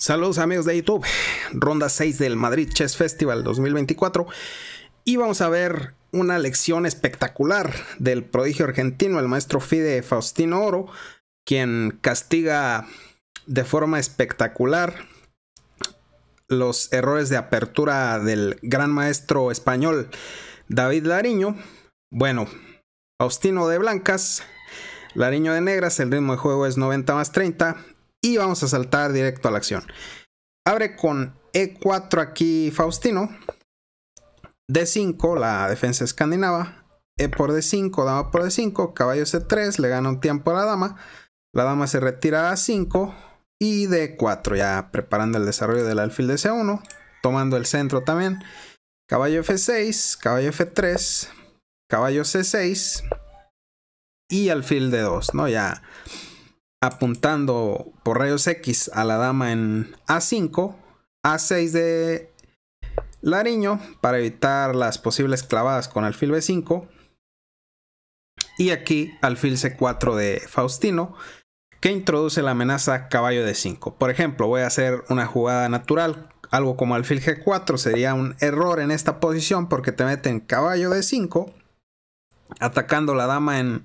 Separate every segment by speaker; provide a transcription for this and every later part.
Speaker 1: Saludos amigos de YouTube, ronda 6 del Madrid Chess Festival 2024 y vamos a ver una lección espectacular del prodigio argentino, el maestro Fide Faustino Oro, quien castiga de forma espectacular los errores de apertura del gran maestro español David Lariño. Bueno, Faustino de blancas, Lariño de negras, el ritmo de juego es 90 más 30, y vamos a saltar directo a la acción. Abre con E4 aquí Faustino, D5 la defensa escandinava, E por D5, dama por D5, caballo C3, le gana un tiempo a la dama, la dama se retira a 5 y D4 ya preparando el desarrollo del alfil de C1, tomando el centro también, caballo F6, caballo F3, caballo C6 y alfil D2, ¿no? Ya apuntando por rayos X a la dama en A5, A6 de Lariño para evitar las posibles clavadas con alfil B5 y aquí alfil C4 de Faustino que introduce la amenaza caballo de 5 Por ejemplo, voy a hacer una jugada natural, algo como alfil G4 sería un error en esta posición porque te meten caballo de 5 atacando la dama en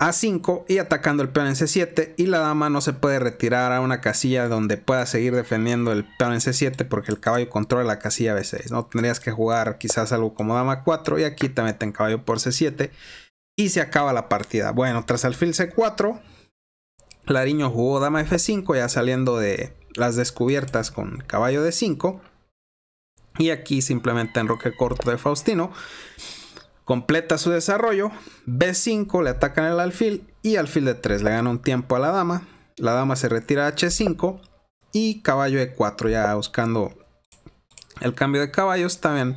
Speaker 1: a5 y atacando el peón en c7 y la dama no se puede retirar a una casilla donde pueda seguir defendiendo el peón en c7 porque el caballo controla la casilla b6, ¿no? Tendrías que jugar quizás algo como dama 4 y aquí te meten caballo por c7 y se acaba la partida. Bueno, tras alfil c4, Lariño jugó dama f5 ya saliendo de las descubiertas con caballo d5 y aquí simplemente enroque corto de Faustino Completa su desarrollo, B5 le atacan el alfil y alfil de 3 le gana un tiempo a la dama. La dama se retira a H5 y caballo E4 ya buscando el cambio de caballos. También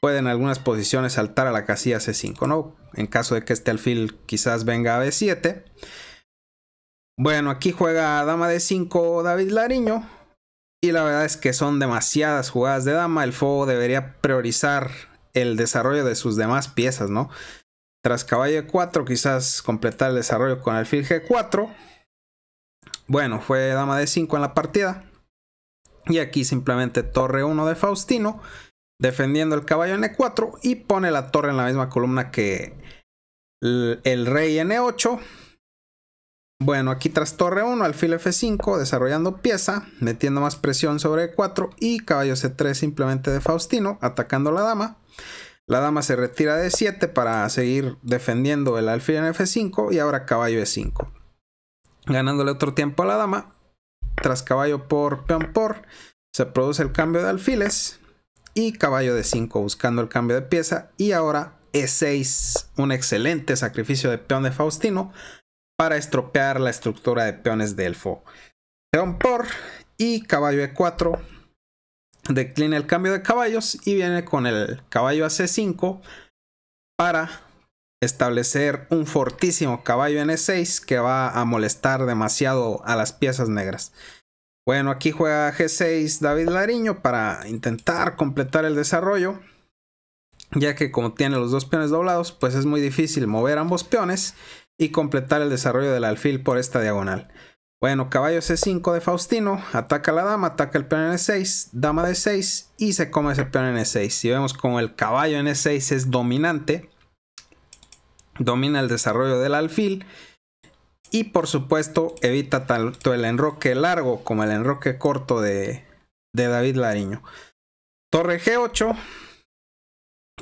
Speaker 1: puede en algunas posiciones saltar a la casilla C5, ¿no? En caso de que este alfil quizás venga a B7. Bueno, aquí juega dama de 5 David Lariño. Y la verdad es que son demasiadas jugadas de dama. El fuego debería priorizar el desarrollo de sus demás piezas, ¿no? Tras caballo 4, quizás completar el desarrollo con alfil G4. Bueno, fue dama de 5 en la partida. Y aquí simplemente torre 1 de Faustino, defendiendo el caballo en E4 y pone la torre en la misma columna que el rey en E8 bueno, aquí tras torre 1, alfil F5, desarrollando pieza, metiendo más presión sobre E4 y caballo C3 simplemente de Faustino, atacando la dama. La dama se retira de 7 para seguir defendiendo el alfil en F5 y ahora caballo E5. Ganándole otro tiempo a la dama. Tras caballo por peón por, se produce el cambio de alfiles y caballo de 5 buscando el cambio de pieza y ahora E6, un excelente sacrificio de peón de Faustino para estropear la estructura de peones de elfo. Peón por y caballo e4. Declina el cambio de caballos y viene con el caballo a c5 para establecer un fortísimo caballo en e6 que va a molestar demasiado a las piezas negras. Bueno, aquí juega G6 David Lariño para intentar completar el desarrollo, ya que como tiene los dos peones doblados, pues es muy difícil mover ambos peones y completar el desarrollo del alfil por esta diagonal. Bueno, caballo C5 de Faustino, ataca la dama, ataca el peón en 6 e dama de 6 e y se come ese peón en 6 e Si vemos como el caballo en E6 es dominante, domina el desarrollo del alfil y por supuesto evita tanto el enroque largo como el enroque corto de, de David Lariño. Torre G8,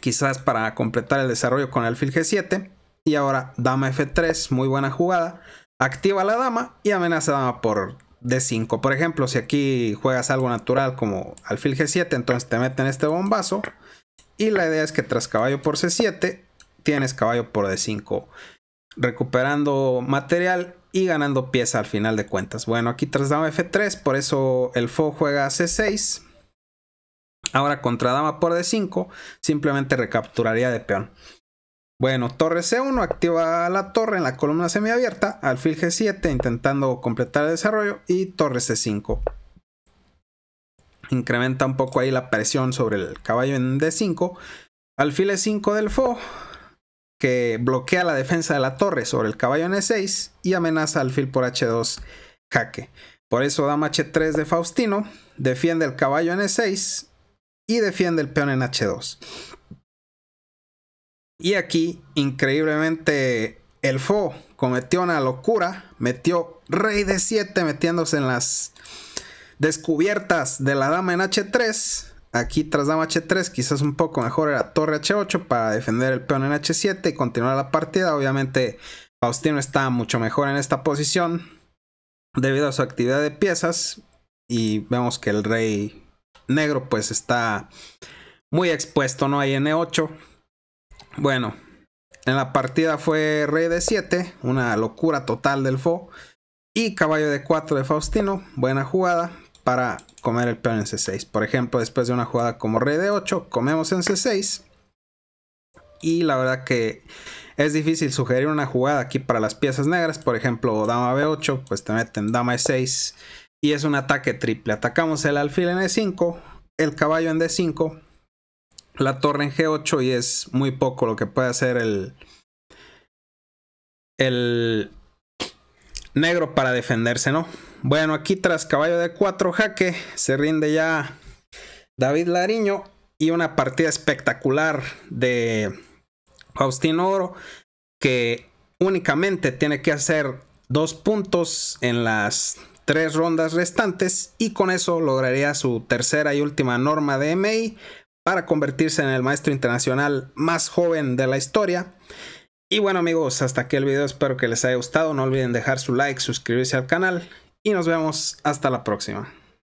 Speaker 1: quizás para completar el desarrollo con alfil G7 y ahora dama F3, muy buena jugada. Activa la dama y amenaza dama por D5. Por ejemplo, si aquí juegas algo natural como alfil G7, entonces te meten este bombazo. Y la idea es que tras caballo por C7, tienes caballo por D5. Recuperando material y ganando pieza al final de cuentas. Bueno, aquí tras dama F3, por eso el fo juega C6. Ahora contra dama por D5, simplemente recapturaría de peón. Bueno, torre C1 activa la torre en la columna semiabierta, alfil G7 intentando completar el desarrollo y torre C5. Incrementa un poco ahí la presión sobre el caballo en D5. Alfil E5 del Fo, que bloquea la defensa de la torre sobre el caballo en E6 y amenaza alfil por H2 jaque. Por eso dama H3 de Faustino, defiende el caballo en E6 y defiende el peón en H2. Y aquí, increíblemente, el Fo cometió una locura. Metió rey de 7 metiéndose en las descubiertas de la dama en H3. Aquí tras dama H3 quizás un poco mejor era torre H8 para defender el peón en H7 y continuar la partida. Obviamente Faustino está mucho mejor en esta posición debido a su actividad de piezas. Y vemos que el rey negro pues está muy expuesto, ¿no? Hay N8 bueno, en la partida fue rey de 7, una locura total del fo. Y caballo de 4 de Faustino, buena jugada para comer el peón en C6. Por ejemplo, después de una jugada como rey de 8, comemos en C6. Y la verdad que es difícil sugerir una jugada aquí para las piezas negras. Por ejemplo, dama B8, pues te meten dama E6. Y es un ataque triple. Atacamos el alfil en E5, el caballo en D5 la torre en G8 y es muy poco lo que puede hacer el, el negro para defenderse, ¿no? Bueno, aquí tras caballo de 4 jaque se rinde ya David Lariño y una partida espectacular de Faustino Oro que únicamente tiene que hacer dos puntos en las tres rondas restantes y con eso lograría su tercera y última norma de MI para convertirse en el maestro internacional más joven de la historia. Y bueno amigos, hasta aquí el video, espero que les haya gustado, no olviden dejar su like, suscribirse al canal y nos vemos hasta la próxima.